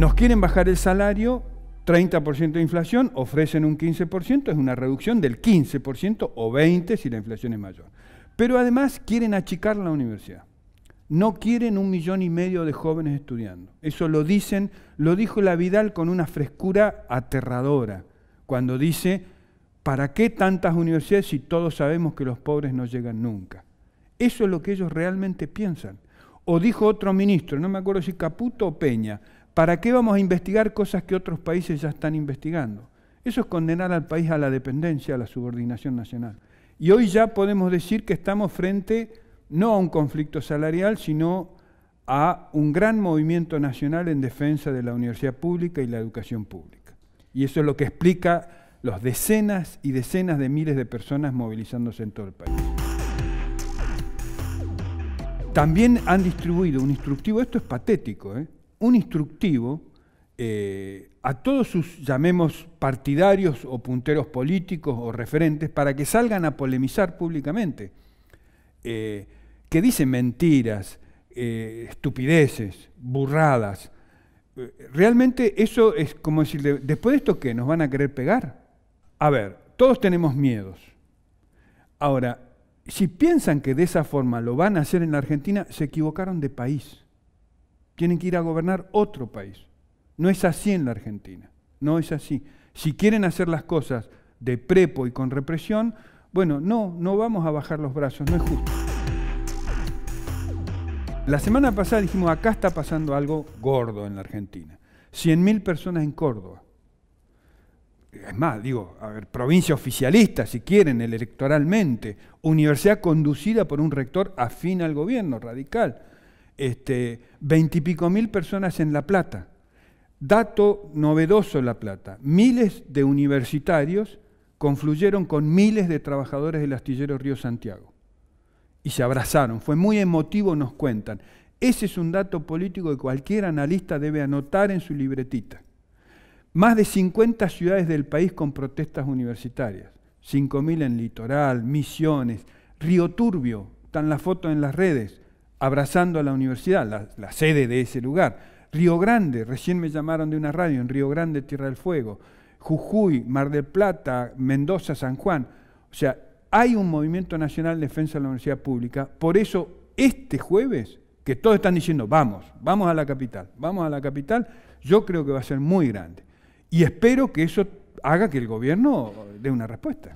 nos quieren bajar el salario, 30% de inflación, ofrecen un 15%, es una reducción del 15% o 20% si la inflación es mayor. Pero además quieren achicar la universidad. No quieren un millón y medio de jóvenes estudiando. Eso lo dicen, lo dijo la Vidal con una frescura aterradora, cuando dice, ¿para qué tantas universidades si todos sabemos que los pobres no llegan nunca? Eso es lo que ellos realmente piensan. O dijo otro ministro, no me acuerdo si Caputo o Peña, ¿Para qué vamos a investigar cosas que otros países ya están investigando? Eso es condenar al país a la dependencia, a la subordinación nacional. Y hoy ya podemos decir que estamos frente no a un conflicto salarial, sino a un gran movimiento nacional en defensa de la universidad pública y la educación pública. Y eso es lo que explica los decenas y decenas de miles de personas movilizándose en todo el país. También han distribuido un instructivo, esto es patético, ¿eh? un instructivo eh, a todos sus, llamemos, partidarios o punteros políticos o referentes para que salgan a polemizar públicamente, eh, que dicen mentiras, eh, estupideces, burradas. Realmente eso es como decirle, después de esto qué, nos van a querer pegar. A ver, todos tenemos miedos. Ahora, si piensan que de esa forma lo van a hacer en la Argentina, se equivocaron de país tienen que ir a gobernar otro país. No es así en la Argentina, no es así. Si quieren hacer las cosas de prepo y con represión, bueno, no, no vamos a bajar los brazos, no es justo. La semana pasada dijimos, acá está pasando algo gordo en la Argentina. 100.000 personas en Córdoba. Es más, digo, a ver, provincia oficialista, si quieren, electoralmente, universidad conducida por un rector afín al gobierno, radical este, y pico mil personas en La Plata. Dato novedoso La Plata. Miles de universitarios confluyeron con miles de trabajadores del astillero Río Santiago. Y se abrazaron. Fue muy emotivo, nos cuentan. Ese es un dato político que cualquier analista debe anotar en su libretita. Más de 50 ciudades del país con protestas universitarias. 5.000 en Litoral, Misiones, Río Turbio, están las fotos en las redes abrazando a la universidad, la, sede de ese lugar. Río Grande, recién me llamaron de una radio en Río Grande, Tierra del Fuego. Jujuy, Mar del Plata, Mendoza, San Juan. O sea, hay un movimiento nacional de defensa de la universidad pública. Por eso, este jueves, que todos están diciendo, vamos, vamos a la capital, vamos a la capital, yo creo que va a ser muy grande. Y espero que eso haga que el gobierno dé una respuesta.